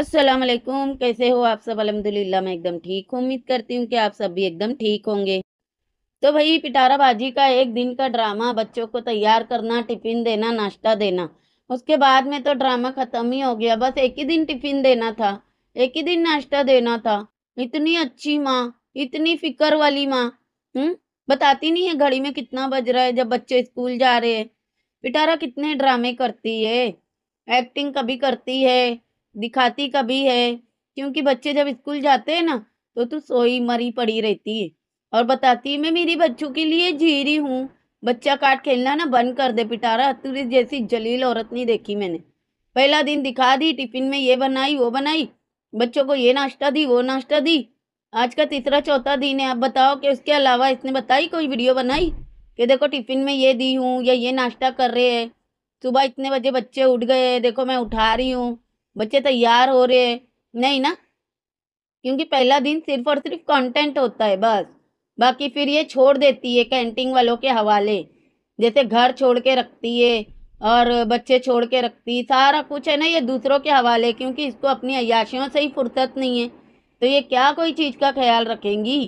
अस्सलाम वालेकुम कैसे हो आप सब अलहमदिल्ला मैं एकदम ठीक हूँ उम्मीद करती हूँ कि आप सब भी एकदम ठीक होंगे तो भाई पिटाराबाजी का एक दिन का ड्रामा बच्चों को तैयार करना टिफ़िन देना नाश्ता देना उसके बाद में तो ड्रामा ख़त्म ही हो गया बस एक ही दिन टिफ़िन देना था एक ही दिन नाश्ता देना था इतनी अच्छी माँ इतनी फिक्र वाली माँ हम्म बताती नहीं है घड़ी में कितना बज रहा है जब बच्चे स्कूल जा रहे हैं पिटारा कितने ड्रामे करती है एक्टिंग कभी करती है दिखाती कभी है क्योंकि बच्चे जब स्कूल जाते हैं ना तो तू सोई मरी पड़ी रहती है और बताती है मैं मेरी बच्चों के लिए रही हूँ बच्चा काट खेलना ना बंद कर दे पिटारा तुझे जैसी जलील औरत नहीं देखी मैंने पहला दिन दिखा दी टिफिन में ये बनाई वो बनाई बच्चों को ये नाश्ता दी वो नाश्ता दी आज का तीसरा चौथा दिन है आप बताओ कि उसके अलावा इसने बताई कोई वीडियो बनाई कि देखो टिफ़िन में ये दी हूँ या ये नाश्ता कर रहे हैं सुबह इतने बजे बच्चे उठ गए देखो मैं उठा रही हूँ बच्चे तैयार हो रहे हैं नहीं ना क्योंकि पहला दिन सिर्फ और सिर्फ कंटेंट होता है बस बाकी फिर ये छोड़ देती है कैंटीन वालों के हवाले जैसे घर छोड़ के रखती है और बच्चे छोड़ के रखती सारा कुछ है ना ये दूसरों के हवाले क्योंकि इसको अपनी अयाशियों से ही फुर्सत नहीं है तो ये क्या कोई चीज़ का ख्याल रखेंगी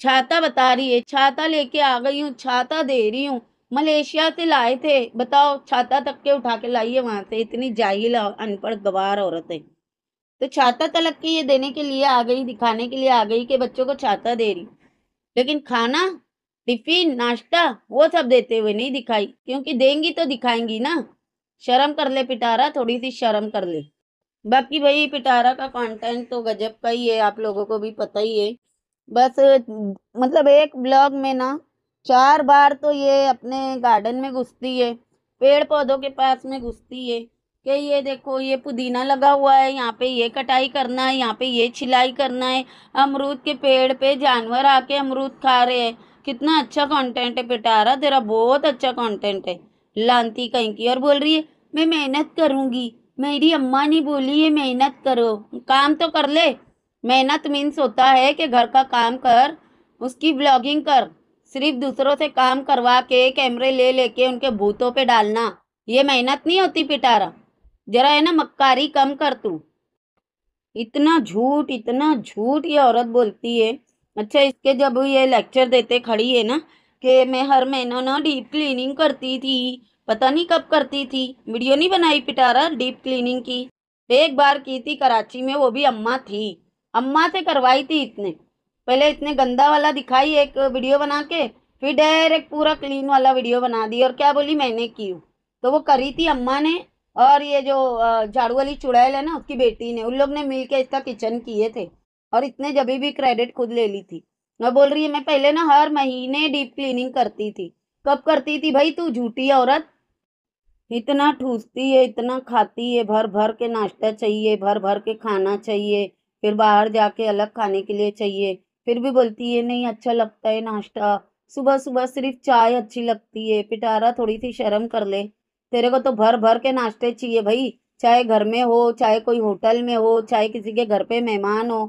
छाता बता रही है छाता लेके आ गई हूँ छाता दे रही हूँ मलेशिया से लाए थे बताओ छाता तक के उठा के लाइए वहां से इतनी जाहिल अनपढ़ गवार औरत है तो छाता तलक के ये देने के लिए आ गई दिखाने के लिए आ गई कि बच्चों को छाता दे रही लेकिन खाना टिफिन नाश्ता वो सब देते हुए नहीं दिखाई क्योंकि देंगी तो दिखाएंगी ना शर्म कर ले पिटारा थोड़ी सी शर्म कर ले बाकी भाई पिटारा का कंटेंट तो गजब का ही है आप लोगों को भी पता ही है बस मतलब एक ब्लॉग में ना चार बार तो ये अपने गार्डन में घुसती है पेड़ पौधों के पास में घुसती है कि ये देखो ये पुदीना लगा हुआ है यहाँ पे ये कटाई करना है यहाँ पे ये छिलाई करना है अमरूद के पेड़ पे जानवर आके अमरूद खा रहे हैं कितना अच्छा कंटेंट है पिटारा तेरा बहुत अच्छा कंटेंट है लानती कहीं की और बोल रही है मैं मेहनत करूँगी मेरी अम्मा ने बोली है मेहनत करो काम तो कर ले मेहनत मीन्स होता है कि घर का काम कर उसकी ब्लॉगिंग कर सिर्फ दूसरों से काम करवा के कैमरे ले लेके उनके भूतों पे डालना ये मेहनत नहीं होती पिटारा जरा है ना मक्कारी कम कर तू इतना झूठ इतना झूठ ये औरत बोलती है अच्छा इसके जब ये लेक्चर देते खड़ी है ना कि मैं हर महीना ना डीप क्लीनिंग करती थी पता नहीं कब करती थी वीडियो नहीं बनाई पिटारा डीप क्लीनिंग की एक बार की थी कराची में वो भी अम्मा थी अम्मा से करवाई थी इतने पहले इतने गंदा वाला दिखाई एक वीडियो बना के फिर डायरेक्ट पूरा क्लीन वाला वीडियो बना दी और क्या बोली मैंने की तो वो करी थी अम्मा ने और ये जो झाड़ू वाली चुड़ैल है ना उसकी बेटी ने उन लोग ने मिल के इसका किचन किए थे और इतने जभी भी क्रेडिट खुद ले ली थी मैं बोल रही है मैं पहले ना हर महीने डीप क्लीनिंग करती थी कब करती थी भाई तू झूठी औरत इतना ठूसती है इतना खाती है भर भर के नाश्ता चाहिए भर भर के खाना चाहिए फिर बाहर जाके अलग खाने के लिए चाहिए फिर भी बोलती है नहीं अच्छा लगता है नाश्ता सुबह सुबह सिर्फ चाय अच्छी लगती है पिटारा थोड़ी सी शर्म कर ले तेरे को तो भर भर के नाश्ते चाहिए भाई चाहे घर में हो चाहे कोई होटल में हो चाहे किसी के घर पे मेहमान हो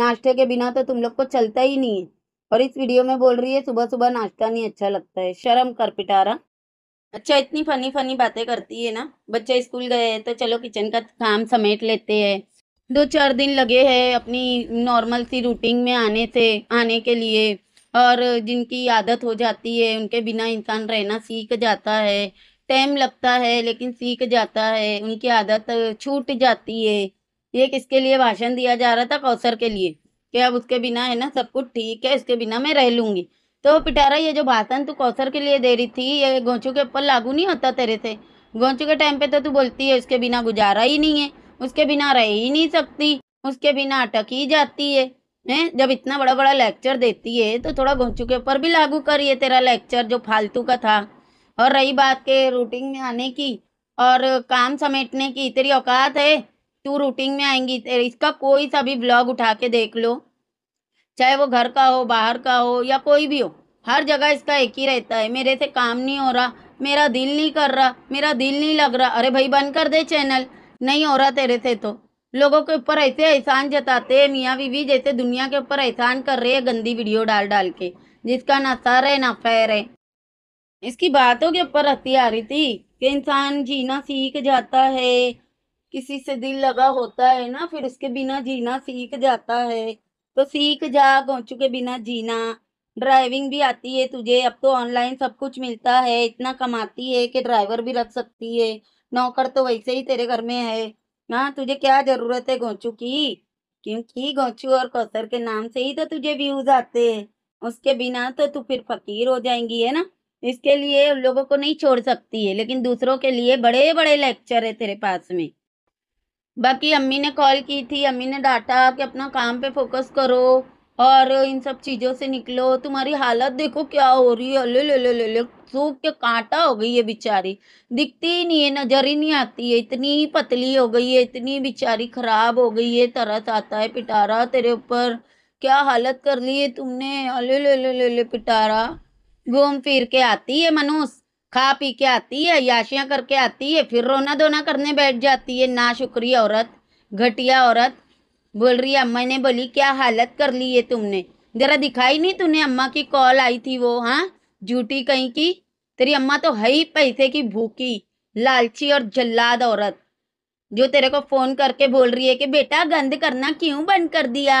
नाश्ते के बिना तो तुम लोग को चलता ही नहीं है और इस वीडियो में बोल रही है सुबह सुबह नाश्ता नहीं अच्छा लगता है शर्म कर पिटारा अच्छा इतनी फनी फनी बातें करती है ना बच्चे स्कूल गए हैं तो चलो किचन का काम समेट लेते हैं दो चार दिन लगे हैं अपनी नॉर्मल सी रूटीन में आने से आने के लिए और जिनकी आदत हो जाती है उनके बिना इंसान रहना सीख जाता है टाइम लगता है लेकिन सीख जाता है उनकी आदत छूट जाती है ये किसके लिए भाषण दिया जा रहा था कौसर के लिए कि अब उसके बिना है ना सब कुछ ठीक है इसके बिना मैं रह लूँगी तो पिटारा ये जो भाषण तू कौसर के लिए दे रही थी ये गोचू के ऊपर लागू नहीं होता तेरे से गोचू के टाइम पे तो तू बोलती है उसके बिना गुजारा ही नहीं है उसके बिना रह ही नहीं सकती उसके बिना अटक ही जाती है हैं जब इतना बड़ा बड़ा लेक्चर देती है तो थोड़ा घुंचू के ऊपर भी लागू करिए तेरा लेक्चर जो फालतू का था और रही बात के रूटीन में आने की और काम समेटने की तेरी औकात है तू रूटीन में आएंगी इसका कोई सा भी ब्लॉग उठा के देख लो चाहे वो घर का हो बाहर का हो या कोई भी हो हर जगह इसका एक ही रहता है मेरे से काम नहीं हो रहा मेरा दिल नहीं कर रहा मेरा दिल नहीं लग रहा अरे भाई बंद कर दे चैनल नहीं हो रहा तेरे से तो लोगों के ऊपर ऐसे एहसान जताते मियाँ बीवी जैसे दुनिया के ऊपर एहसान कर रहे हैं गंदी वीडियो डाल डाल के जिसका ना सर है ना फैर है इसकी बातों के ऊपर हती आ रही थी कि इंसान जीना सीख जाता है किसी से दिल लगा होता है ना फिर उसके बिना जीना सीख जाता है तो सीख जा गोचू के बिना जीना ड्राइविंग भी आती है तुझे अब तो ऑनलाइन सब कुछ मिलता है इतना कमाती है कि ड्राइवर भी रख सकती है नौकर तो वैसे ही तेरे घर में है ना हाँ, तुझे क्या जरूरत है गोचू की क्योंकि गोचू और कौसर के नाम से ही तो तुझे व्यूज आते हैं उसके बिना तो तू फिर फकीर हो जाएंगी है ना इसके लिए उन लोगों को नहीं छोड़ सकती है लेकिन दूसरों के लिए बड़े बड़े लेक्चर है तेरे पास में बाकी अम्मी ने कॉल की थी अम्मी ने डांटा कि अपना काम पे फोकस करो और इन सब चीज़ों से निकलो तुम्हारी हालत देखो क्या हो रही है ले ले ले ले सूख के कांटा हो गई है बेचारी दिखती ही नहीं है नज़र ही नहीं आती है इतनी पतली हो गई है इतनी बेचारी ख़राब हो गई है तरस आता है पिटारा तेरे ऊपर क्या हालत कर ली है तुमने अले ले ले ले ले पिटारा घूम फिर के आती है मनुष्य खा पी के आती है याशियाँ करके आती है फिर रोना धोना करने बैठ जाती है ना शुक्रिया औरत घटिया औरत बोल रही है अम्मा ने बोली क्या हालत कर ली है तुमने जरा दिखाई नहीं तूने अम्मा की कॉल आई थी वो हाँ झूठी कहीं की तेरी अम्मा तो है ही पैसे की भूखी लालची और जल्लाद औरत जो तेरे को फ़ोन करके बोल रही है कि बेटा गंद करना क्यों बंद कर दिया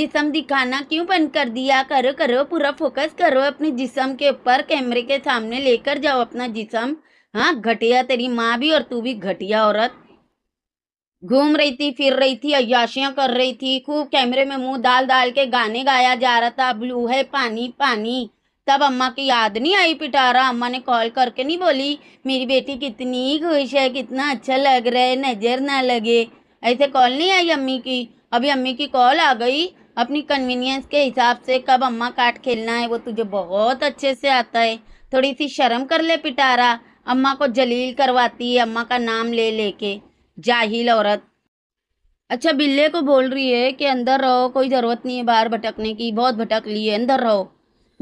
जिसम दिखाना क्यों बंद कर दिया करो करो पूरा फोकस करो अपने जिसम के ऊपर कैमरे के सामने लेकर जाओ अपना जिसम हाँ घटिया तेरी माँ भी और तू भी घटिया औरत घूम रही थी फिर रही थी अयाशियाँ कर रही थी खूब कैमरे में मुंह डाल डाल के गाने गाया जा रहा था ब्लू है पानी पानी तब अम्मा की याद नहीं आई पिटारा अम्मा ने कॉल करके नहीं बोली मेरी बेटी कितनी खुश है कितना अच्छा लग रहा है नज़र ना लगे ऐसे कॉल नहीं आई अम्मी की अभी अम्मी की कॉल आ गई अपनी कन्वीनियंस के हिसाब से कब अम्मा काट खेलना है वो तुझे बहुत अच्छे से आता है थोड़ी सी शर्म कर ले पिटारा अम्मा को जलील करवाती है अम्मा का नाम ले लेके जाहिल औरत अच्छा बिल्ले को बोल रही है कि अंदर रहो कोई ज़रूरत नहीं है बाहर भटकने की बहुत भटक ली है अंदर रहो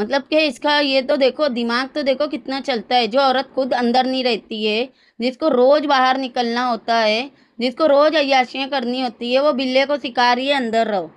मतलब कि इसका ये तो देखो दिमाग तो देखो कितना चलता है जो औरत खुद अंदर नहीं रहती है जिसको रोज़ बाहर निकलना होता है जिसको रोज़ अयाशियाँ करनी होती है वो बिल्ले को सिखा रही है अंदर रहो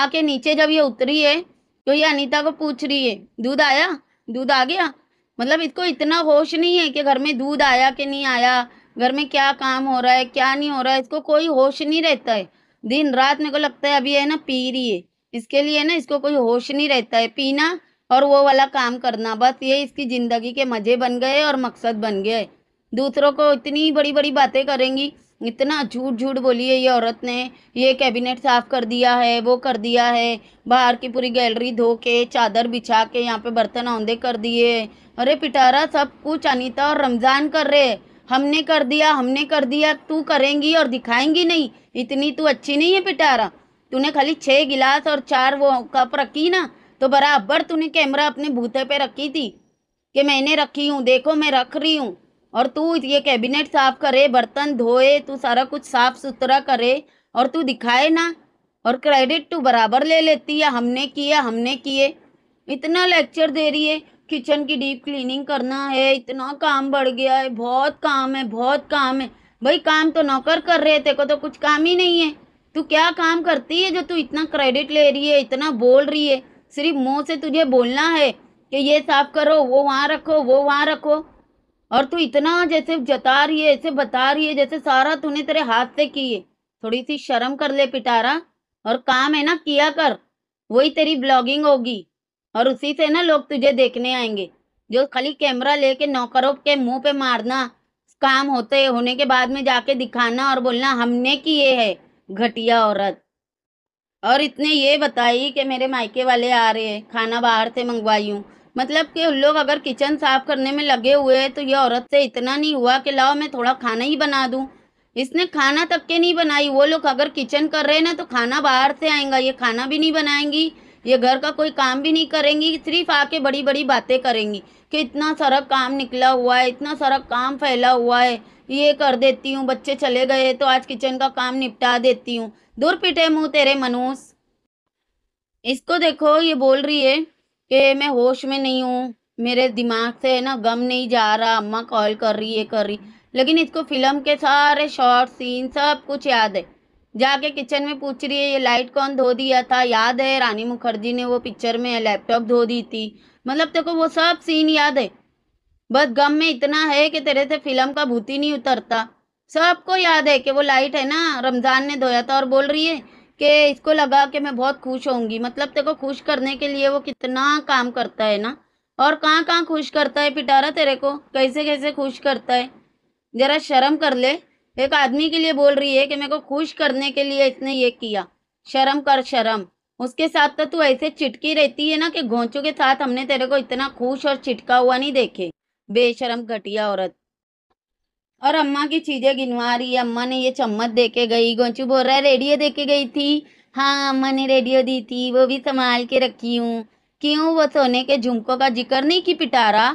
आके नीचे जब ये उतरी है तो ये अनिता को पूछ रही है दूध आया दूध आ गया मतलब इसको इतना होश नहीं है कि घर में दूध आया कि नहीं आया घर में क्या काम हो रहा है क्या नहीं हो रहा है इसको कोई होश नहीं रहता है दिन रात मेरे को लगता है अभी है ना पी रही है इसके लिए ना इसको कोई होश नहीं रहता है पीना और वो वाला काम करना बस ये इसकी ज़िंदगी के मज़े बन गए और मकसद बन गए दूसरों को इतनी बड़ी बड़ी बातें करेंगी इतना झूठ झूठ बोली है ये औरत ने ये कैबिनेट साफ़ कर दिया है वो कर दिया है बाहर की पूरी गैलरी धो के चादर बिछा के यहाँ पे बर्तन औंधे कर दिए अरे पिटारा सब कुछ अनीता और रमज़ान कर रहे हैं हमने कर दिया हमने कर दिया तू करेंगी और दिखाएंगी नहीं इतनी तू अच्छी नहीं है पिटारा तूने खाली छः गिलास और चार वो कप रखी ना तो बराबर तूने कैमरा अपने भूते पे रखी थी कि मैंने रखी हूँ देखो मैं रख रही हूँ और तू ये कैबिनेट साफ करे बर्तन धोए तू सारा कुछ साफ सुथरा करे और तू दिखाए ना और क्रेडिट तू बराबर ले लेती है हमने किया हमने किए इतना लेक्चर दे रही है किचन की डीप क्लीनिंग करना है इतना काम बढ़ गया है बहुत काम है बहुत काम है भाई काम तो नौकर कर रहे थे को तो कुछ काम ही नहीं है तू क्या काम करती है जो तू इतना क्रेडिट ले रही है इतना बोल रही है सिर्फ मुँह से तुझे बोलना है कि ये साफ करो वो वहाँ रखो वो वहाँ रखो और तू इतना जैसे जता रही है ऐसे बता रही है जैसे सारा तूने तेरे हाथ से किए थोड़ी सी शर्म कर ले पिटारा और काम है ना किया कर वही तेरी ब्लॉगिंग होगी और उसी से ना लोग तुझे देखने आएंगे जो खाली कैमरा लेके नौकरों के मुंह पे मारना काम होते होने के बाद में जाके दिखाना और बोलना हमने की ये है घटिया औरत और इतने ये बताई कि मेरे मायके वाले आ रहे हैं खाना बाहर से मंगवाई हूँ मतलब कि उन लोग अगर किचन साफ करने में लगे हुए हैं तो ये औरत से इतना नहीं हुआ कि लाओ मैं थोड़ा खाना ही बना दूँ इसने खाना तक के नहीं बनाई वो लोग अगर किचन कर रहे हैं ना तो खाना बाहर से आएगा ये खाना भी नहीं बनाएंगी ये घर का कोई काम भी नहीं करेंगी सिर्फ आके बड़ी बड़ी बातें करेंगी कि इतना सारा काम निकला हुआ है इतना सारा काम फैला हुआ है ये कर देती हूँ बच्चे चले गए तो आज किचन का काम निपटा देती हूँ दूर पिटे मुँह तेरे मनोज इसको देखो ये बोल रही है कि मैं होश में नहीं हूँ मेरे दिमाग से है ना गम नहीं जा रहा अम्मा कॉल कर रही है कर रही लेकिन इसको फिल्म के सारे शॉर्ट सीन सब कुछ याद है जाके किचन में पूछ रही है ये लाइट कौन धो दिया था याद है रानी मुखर्जी ने वो पिक्चर में लैपटॉप धो दी थी मतलब देखो वो सब सीन याद है बस गम में इतना है कि तेरे से फिल्म का भूत ही नहीं उतरता सबको याद है कि वो लाइट है ना रमज़ान ने धोया था और बोल रही है कि इसको लगा कि मैं बहुत खुश होंगी मतलब तेरे को खुश करने के लिए वो कितना काम करता है ना और कहाँ कहाँ खुश करता है पिटारा तेरे को कैसे कैसे खुश करता है ज़रा शर्म कर ले एक आदमी के लिए बोल रही है कि मेरे को खुश करने के लिए इसने ये किया शर्म कर शर्म उसके साथ तो तू ऐसे चिटकी रहती है ना कि घोंचों के साथ हमने तेरे को इतना खुश और चिटका हुआ नहीं देखे बेशरम घटिया औरत और अम्मा की चीज़ें गिनवा रही है अम्मा ने ये चम्मच दे के गई गोंचू बोल रहा है रेडियो दे के गई थी हाँ अम्मा ने रेडियो दी थी वो भी संभाल के रखी हूँ क्यों वो सोने के झुमकों का जिक्र नहीं की पिटारा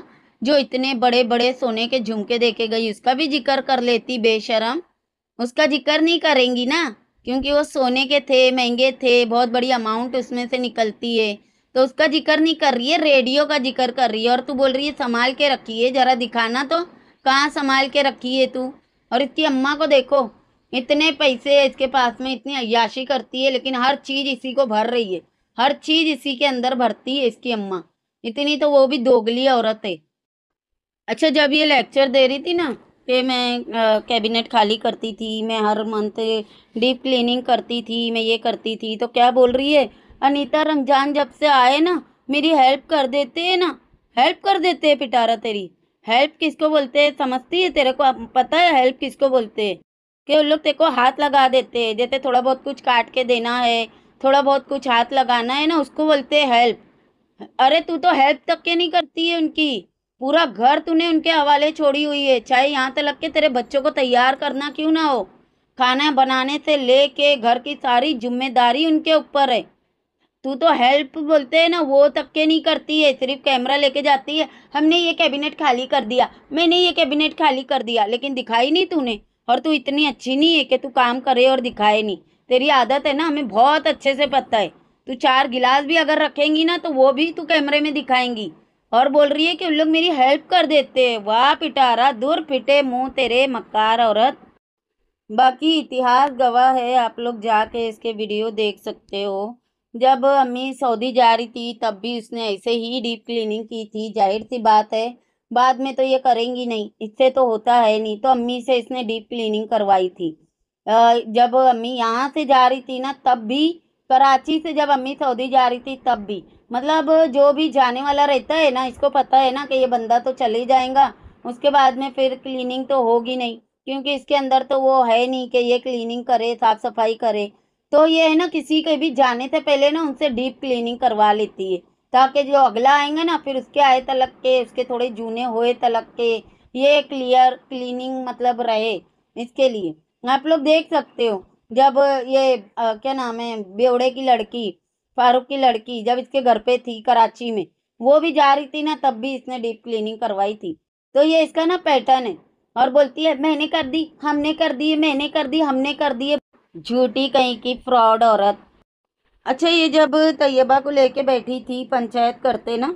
जो इतने बड़े बड़े सोने के झुमके देके गई उसका भी जिक्र कर लेती बेशरम उसका जिक्र नहीं करेंगी ना क्योंकि वो सोने के थे महंगे थे बहुत बड़ी अमाउंट उसमें से निकलती है तो उसका जिक्र नहीं कर रही है रेडियो का जिक्र कर रही है और तू बोल रही है संभाल के रखी है ज़रा दिखाना तो कहाँ संभाल के रखी है तू और इसकी अम्मा को देखो इतने पैसे इसके पास में इतनी अयाशी करती है लेकिन हर चीज़ इसी को भर रही है हर चीज़ इसी के अंदर भरती है इसकी अम्मा इतनी तो वो भी दोगली औरत है अच्छा जब ये लेक्चर दे रही थी ना पे तो मैं कैबिनेट खाली करती थी मैं हर मंथ डीप क्लीनिंग करती थी मैं ये करती थी तो क्या बोल रही है अनीता रमजान जब से आए ना मेरी हेल्प कर देते हैं ना हेल्प कर देते हैं पिटारा तेरी हेल्प किसको बोलते हैं समझती है तेरे को पता है हेल्प किसको बोलते हैं कि उन लोग तेरे को हाथ लगा देते हैं जैसे थोड़ा बहुत कुछ काट के देना है थोड़ा बहुत कुछ हाथ लगाना है ना उसको बोलते हैं हेल्प अरे तू तो हेल्प तक के नहीं करती है उनकी पूरा घर तूने उनके हवाले छोड़ी हुई है चाहे यहाँ तक लग के तेरे बच्चों को तैयार करना क्यों ना हो खाना बनाने से ले के घर की सारी जिम्मेदारी उनके ऊपर है तू तो हेल्प बोलते है ना वो तक के नहीं करती है सिर्फ कैमरा लेके जाती है हमने ये कैबिनेट खाली कर दिया मैंने ये कैबिनेट खाली कर दिया लेकिन दिखाई नहीं तूने और तू इतनी अच्छी नहीं है कि तू काम करे और दिखाए नहीं तेरी आदत है ना हमें बहुत अच्छे से पता है तू चार गिलास भी अगर रखेंगी ना तो वो भी तू कैमरे में दिखाएंगी और बोल रही है कि उन लोग मेरी हेल्प कर देते वाह पिटारा दूर फिटे मुंह तेरे मक्कार औरत बाकी इतिहास गवाह है आप लोग जाके इसके वीडियो देख सकते हो जब अम्मी सऊदी जा रही थी तब भी उसने ऐसे ही डीप क्लीनिंग की थी जाहिर सी बात है बाद में तो ये करेंगी नहीं इससे तो होता है नहीं तो अम्मी से इसने डीप क्लीनिंग करवाई थी जब अम्मी यहाँ से जा रही थी ना तब भी कराची से जब अम्मी सऊदी जा रही थी तब भी मतलब जो भी जाने वाला रहता है ना इसको पता है ना कि ये बंदा तो चले जाएगा उसके बाद में फिर क्लीनिंग तो होगी नहीं क्योंकि इसके अंदर तो वो है नहीं कि ये क्लीनिंग करे साफ सफाई करे तो ये है ना किसी के भी जाने से पहले ना उनसे डीप क्लीनिंग करवा लेती है ताकि जो अगला आएंगे ना फिर उसके आए तलक के उसके थोड़े जूने हुए तलक के ये क्लियर क्लीनिंग मतलब रहे इसके लिए आप लोग देख सकते हो जब ये आ, क्या नाम है बेवड़े की लड़की फारूक की लड़की जब इसके घर पे थी कराची में वो भी जा रही थी ना तब भी इसने डीप क्लीनिंग करवाई थी तो ये इसका ना पैटर्न है और बोलती है मैंने कर दी हमने कर दी मैंने कर दी हमने कर दिए झूठी कहीं की फ्रॉड औरत अच्छा ये जब तैयबा को लेके बैठी थी पंचायत करते ना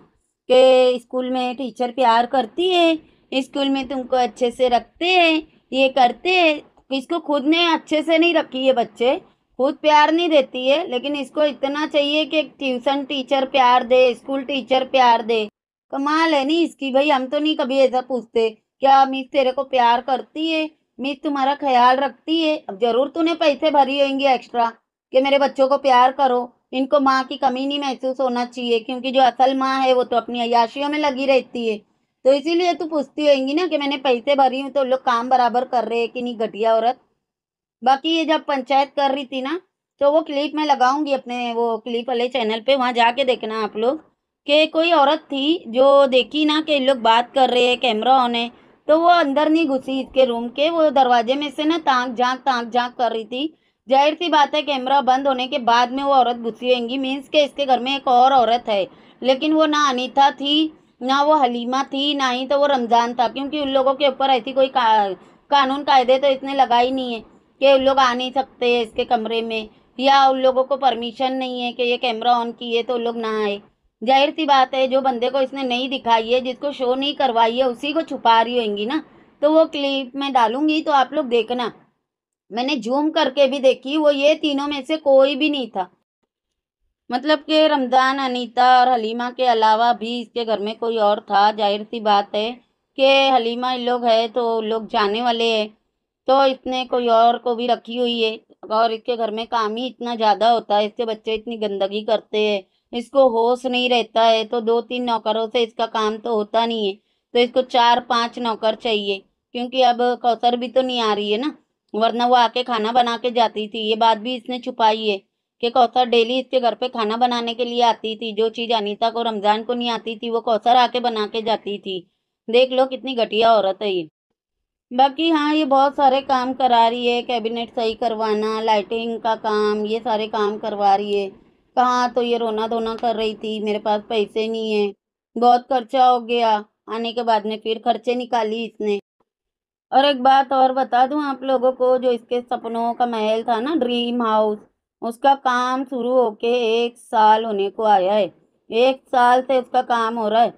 कि स्कूल में टीचर प्यार करती है स्कूल में तुमको अच्छे से रखते हैं ये करते हैं तो इसको खुद ने अच्छे से नहीं रखी है बच्चे खुद प्यार नहीं देती है लेकिन इसको इतना चाहिए कि ट्यूशन टीचर प्यार दे स्कूल टीचर प्यार दे कमाल है नहीं इसकी भाई हम तो नहीं कभी ऐसा पूछते क्या मिस तेरे को प्यार करती है मिस तुम्हारा ख्याल रखती है अब जरूर तूने पैसे भरी होंगे एक्स्ट्रा कि मेरे बच्चों को प्यार करो इनको माँ की कमी नहीं महसूस होना चाहिए क्योंकि जो असल माँ है वो तो अपनी अयाशियों में लगी रहती है तो इसीलिए तू पूछती होगी ना कि मैंने पैसे भरी हूँ तो लोग काम बराबर कर रहे हैं कि नहीं घटिया औरत बाकी ये जब पंचायत कर रही थी ना तो वो क्लिप मैं लगाऊंगी अपने वो क्लिप वाले चैनल पे वहाँ जाके देखना आप लोग कि कोई औरत थी जो देखी ना कि लोग बात कर रहे हैं कैमरा ऑन है तो वो अंदर नहीं घुसी इसके रूम के वो दरवाजे में से ना ताक झाँक ताक झाँक कर रही थी जाहिर सी बात है कैमरा बंद होने के बाद में वो औरत घुसी होंगी मीन्स के इसके घर में एक और औरत है लेकिन वो ना अनिता थी ना वो हलीमा थी ना ही तो वो रमज़ान था क्योंकि उन लोगों के ऊपर ऐसी कोई का, कानून कायदे तो इतने लगा ही नहीं है कि उन लोग आ नहीं सकते इसके कमरे में या उन लोगों को परमिशन नहीं है कि ये कैमरा ऑन किए तो लोग ना आए जाहिर सी बात है जो बंदे को इसने नहीं दिखाई है जिसको शो नहीं करवाई है उसी को छुपा रही होंगी ना तो वो क्लिप मैं डालूंगी तो आप लोग देखना मैंने जूम करके भी देखी वो ये तीनों में से कोई भी नहीं था मतलब कि रमज़ान अनीता और हलीमा के अलावा भी इसके घर में कोई और था जाहिर सी बात है कि हलीमा इन लोग है तो लोग जाने वाले हैं तो इतने कोई और को भी रखी हुई है और इसके घर में काम ही इतना ज़्यादा होता है इसके बच्चे इतनी गंदगी करते हैं इसको होश नहीं रहता है तो दो तीन नौकरों से इसका काम तो होता नहीं है तो इसको चार पाँच नौकर चाहिए क्योंकि अब कौसर भी तो नहीं आ रही है ना वरना वो आके खाना बना के जाती थी ये बात भी इसने छुपाई है कि कौसर डेली इसके घर पे खाना बनाने के लिए आती थी जो चीज़ अनीता को रमज़ान को नहीं आती थी वो कौसर आके बना के जाती थी देख लो कितनी घटिया औरत है ये बाकी हाँ ये बहुत सारे काम करा रही है कैबिनेट सही करवाना लाइटिंग का काम ये सारे काम करवा रही है कहाँ तो ये रोना धोना कर रही थी मेरे पास पैसे नहीं है बहुत खर्चा हो गया आने के बाद में फिर खर्चे निकाली इसने और एक बात और बता दूँ आप लोगों को जो इसके सपनों का महल था ना ड्रीम हाउस उसका काम शुरू हो के एक साल होने को आया है एक साल से उसका काम हो रहा है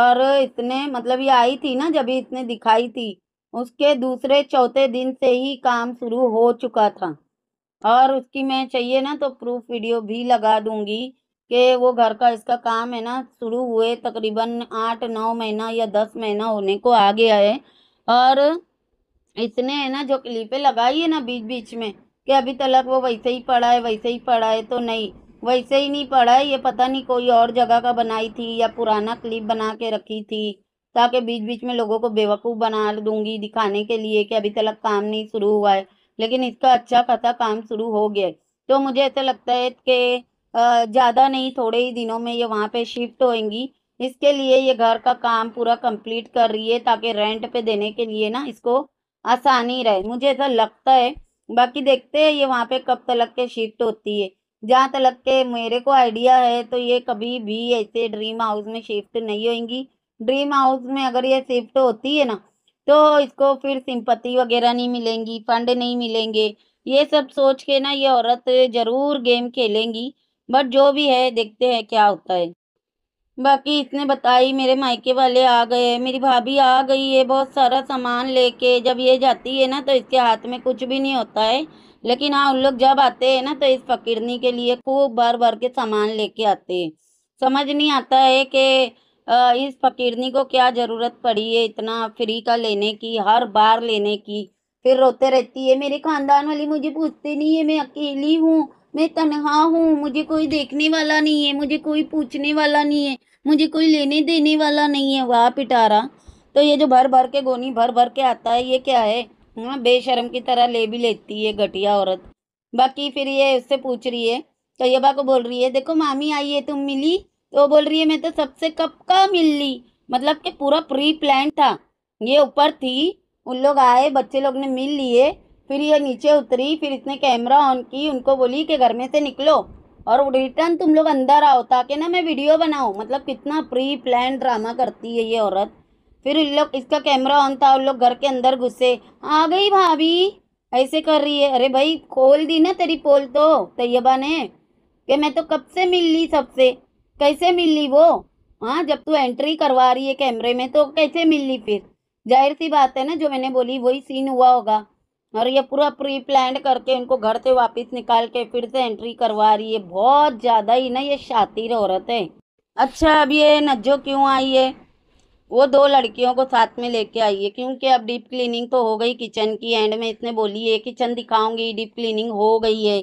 और इतने मतलब ये आई थी ना जब इतने दिखाई थी उसके दूसरे चौथे दिन से ही काम शुरू हो चुका था और उसकी मैं चाहिए ना तो प्रूफ वीडियो भी लगा दूंगी कि वो घर का इसका काम है ना शुरू हुए तकरीबन आठ नौ महीना या दस महीना होने को आ गया है और इसने है ना जो क्लिपें लगाई है ना बीच बीच में कि अभी तलक वो वैसे ही पढ़ा है वैसे ही पढ़ा है तो नहीं वैसे ही नहीं पढ़ा है ये पता नहीं कोई और जगह का बनाई थी या पुराना क्लिप बना के रखी थी ताकि बीच बीच में लोगों को बेवकूफ़ बना दूंगी दिखाने के लिए कि अभी तक काम नहीं शुरू हुआ है लेकिन इसका अच्छा खासा काम शुरू हो गया है तो मुझे ऐसा लगता है कि ज़्यादा नहीं थोड़े ही दिनों में ये वहाँ पे शिफ्ट होएंगी इसके लिए ये घर का काम पूरा कंप्लीट कर रही है ताकि रेंट पे देने के लिए ना इसको आसानी रहे मुझे ऐसा लगता है बाकी देखते हैं ये वहाँ पे कब तलक के शिफ्ट होती है जहाँ तलक के मेरे को आइडिया है तो ये कभी भी ऐसे ड्रीम हाउस में शिफ्ट नहीं होएंगी ड्रीम हाउस में अगर ये शिफ्ट होती है ना तो इसको फिर सिंपत्ति वगैरह नहीं मिलेंगी फंड नहीं मिलेंगे ये सब सोच के ना ये औरत जरूर गेम खेलेंगी बट जो भी है देखते हैं क्या होता है बाकी इसने बताई मेरे मायके वाले आ गए मेरी भाभी आ गई है बहुत सारा सामान लेके जब ये जाती है ना तो इसके हाथ में कुछ भी नहीं होता है लेकिन हाँ उन लोग जब आते हैं ना तो इस फकीरनी के लिए खूब भर भर के सामान लेके आते हैं समझ नहीं आता है कि इस फकीरनी को क्या ज़रूरत पड़ी है इतना फ्री का लेने की हर बार लेने की फिर रोते रहती है मेरे खानदान वाली मुझे पूछते नहीं है मैं अकेली हूँ मैं तनहा हूँ मुझे कोई देखने वाला नहीं है मुझे कोई पूछने वाला नहीं है मुझे कोई लेने देने वाला नहीं है वाह पिटारा तो ये जो भर भर के गोनी भर भर के आता है ये क्या है हाँ बेशरम की तरह ले भी लेती है घटिया औरत बाकी फिर ये उससे पूछ रही है तैयबा को बोल रही है देखो मामी आई है तुम मिली तो बोल रही है मैं तो सबसे कब का मिल ली मतलब कि पूरा प्री प्लान था ये ऊपर थी उन लोग आए बच्चे लोग ने मिल लिए फिर ये नीचे उतरी फिर इसने कैमरा ऑन की उनको बोली कि घर में से निकलो और रिटर्न तुम लोग अंदर आओ ताकि ना मैं वीडियो बनाऊँ मतलब कितना प्री प्लान ड्रामा करती है ये औरत फिर उन लोग इसका कैमरा ऑन था उन लोग घर के अंदर घुसे आ गई भाभी ऐसे कर रही है अरे भाई खोल दी ना तेरी पोल तो तैयबा ने कि मैं तो कब से मिल ली सबसे कैसे मिली वो हाँ जब तू एंट्री करवा रही है कैमरे में तो कैसे मिल ली फिर जाहिर सी बात है ना जो मैंने बोली वही सीन हुआ होगा और ये पूरा प्री प्लान करके उनको घर से वापस निकाल के फिर से एंट्री करवा रही है बहुत ज़्यादा ही ना ये शातिर औरत है अच्छा अब ये नज्जो क्यों आई है वो दो लड़कियों को साथ में लेके आई है क्योंकि अब डीप क्लीनिंग तो हो गई किचन की एंड में इसने बोली है किचन दिखाऊंगी डीप क्लीनिंग हो गई है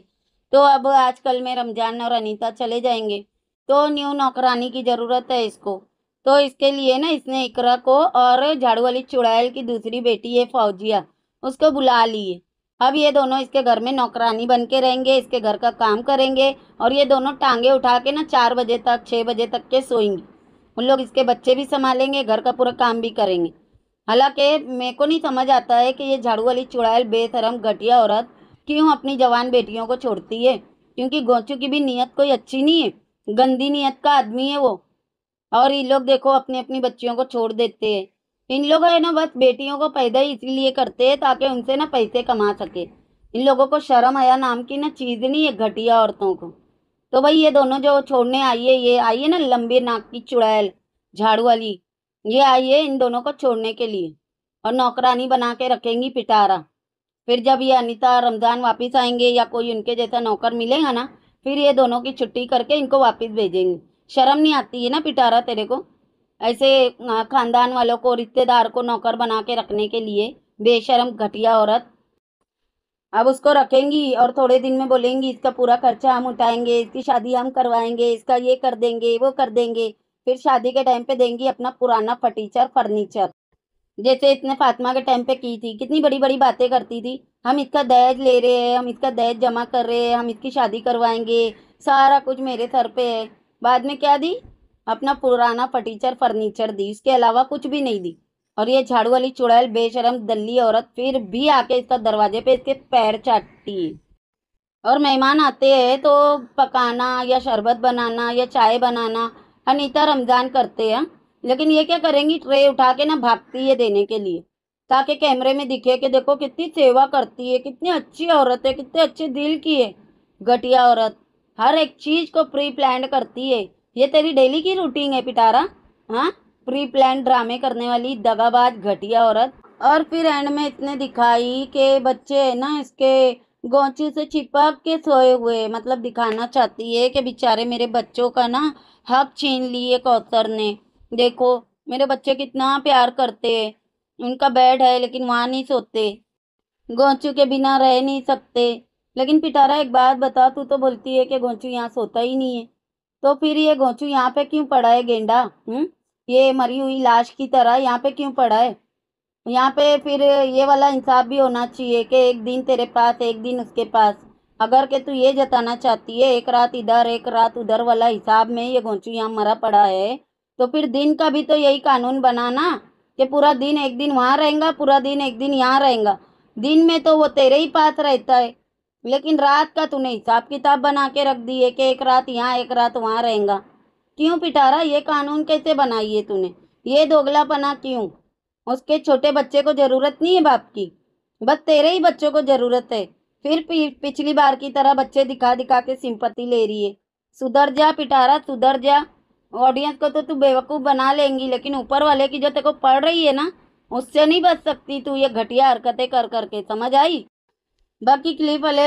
तो अब आजकल में रमजान और अनीता चले जाएंगे तो न्यू नौकरानी की ज़रूरत है इसको तो इसके लिए ना इसने इकरा को और झाड़ू वाली चुड़ैल की दूसरी बेटी है फौजिया उसको बुला लिए अब ये दोनों इसके घर में नौकरानी बन के रहेंगे इसके घर का काम करेंगे और ये दोनों टांगे उठा के ना चार बजे तक छः बजे तक के सोएंगे उन लोग इसके बच्चे भी संभालेंगे घर का पूरा काम भी करेंगे हालांकि मेरे को नहीं समझ आता है कि ये झाड़ू वाली चुड़ैल बेधरम घटिया औरत क्यों अपनी जवान बेटियों को छोड़ती है क्योंकि गोचू की भी नीयत कोई अच्छी नहीं है गंदी नीयत का आदमी है वो और ये लोग देखो अपने अपनी बच्चियों को छोड़ देते हैं इन लोग है ना बस बेटियों को पैदा ही इसलिए करते हैं ताकि उनसे ना पैसे कमा सके इन लोगों को शर्म आया नाम की ना चीज़ नहीं है घटिया औरतों को तो भाई ये दोनों जो छोड़ने आई है ये आई है ना लंबी नाक की चुड़ैल झाड़ू वाली ये आई है इन दोनों को छोड़ने के लिए और नौकरानी बना के रखेंगी पिटारा फिर जब ये अनिता रमज़ान वापिस आएंगे या कोई उनके जैसा नौकर मिलेगा ना फिर ये दोनों की छुट्टी करके इनको वापस भेजेंगे शर्म नहीं आती है ना पिटारा तेरे को ऐसे खानदान वालों को रिश्तेदार को नौकर बना के रखने के लिए बेशरम घटिया औरत अब उसको रखेंगी और थोड़े दिन में बोलेंगी इसका पूरा खर्चा हम उठाएंगे इसकी शादी हम करवाएंगे इसका ये कर देंगे वो कर देंगे फिर शादी के टाइम पे देंगी अपना पुराना फर्नीचर फर्नीचर जैसे इसने फातिमा के टाइम पे की थी कितनी बड़ी बड़ी बातें करती थी हम इसका दहेज ले रहे हैं हम इसका दहेज जमा कर रहे हैं हम इसकी शादी करवाएंगे सारा कुछ मेरे सर पे है बाद में क्या दी अपना पुराना फर्नीचर फर्नीचर दी उसके अलावा कुछ भी नहीं दी और ये झाड़ू वाली चुड़ैल बेशरम दल्ली औरत फिर भी आके इसका दरवाजे पे इसके पैर चाटती है और मेहमान आते हैं तो पकाना या शरबत बनाना या चाय बनाना अनिता रमज़ान करते हैं लेकिन ये क्या करेंगी ट्रे उठा के ना भागती है देने के लिए ताकि कैमरे में दिखे कि देखो कितनी सेवा करती है कितनी अच्छी औरत है कितने अच्छे दिल की है घटिया औरत हर एक चीज़ को प्री प्लान करती है ये तेरी डेली की रूटीन है पिटारा हाँ प्री प्लान ड्रामे करने वाली दगाबाज घटिया औरत और फिर एंड में इतने दिखाई के बच्चे है ना इसके गौचे से छिपक के सोए हुए मतलब दिखाना चाहती है कि बेचारे मेरे बच्चों का ना हक छीन लिए कौतर ने देखो मेरे बच्चे कितना प्यार करते हैं उनका बेड है लेकिन वहाँ नहीं सोते गोंचू के बिना रह नहीं सकते लेकिन पिटारा एक बात बता तू तो बोलती है कि गोंचू यहाँ सोता ही नहीं है तो फिर ये गोंचू यहाँ पे क्यों पड़ा है गेंडा हम्म ये मरी हुई लाश की तरह यहाँ पे क्यों पड़ा है यहाँ पे फिर ये वाला इंसाफ भी होना चाहिए कि एक दिन तेरे पास एक दिन उसके पास अगर के तू ये जताना चाहती है एक रात इधर एक रात उधर वाला हिसाब में ये गोंचू यहाँ मरा पड़ा है तो फिर दिन का भी तो यही कानून बनाना कि पूरा दिन एक दिन वहाँ रहेगा पूरा दिन एक दिन यहाँ रहेगा दिन में तो वो तेरे ही पास रहता है लेकिन रात का तूने हिसाब किताब बना के रख दिए कि एक रात यहाँ एक रात वहाँ रहेगा क्यों पिटारा ये कानून कैसे बनाइए तूने ये दोगला बना क्यों उसके छोटे बच्चे को ज़रूरत नहीं है बाप की बस तेरे ही बच्चों को ज़रूरत है फिर पिछली बार की तरह बच्चे दिखा दिखा के सिंपत्ति ले रही है सुधर जा पिटारा सुधर जा ऑडियंस को तो तू बेवकूफ़ बना लेंगी लेकिन ऊपर वाले की जो तेरे को पढ़ रही है ना उससे नहीं बच सकती तू ये घटिया हरकतें कर करके समझ आई बाकी क्लिप वाले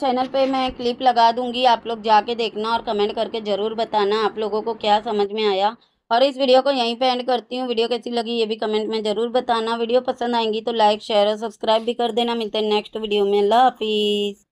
चैनल पे मैं क्लिप लगा दूंगी आप लोग जाके देखना और कमेंट करके ज़रूर बताना आप लोगों को क्या समझ में आया और इस वीडियो को यहीं पे एंड करती हूँ वीडियो कैसी लगी ये भी कमेंट में ज़रूर बताना वीडियो पसंद आएंगी तो लाइक शेयर और सब्सक्राइब भी कर देना मिलते हैं नेक्स्ट वीडियो में अल्लाह हाफिज़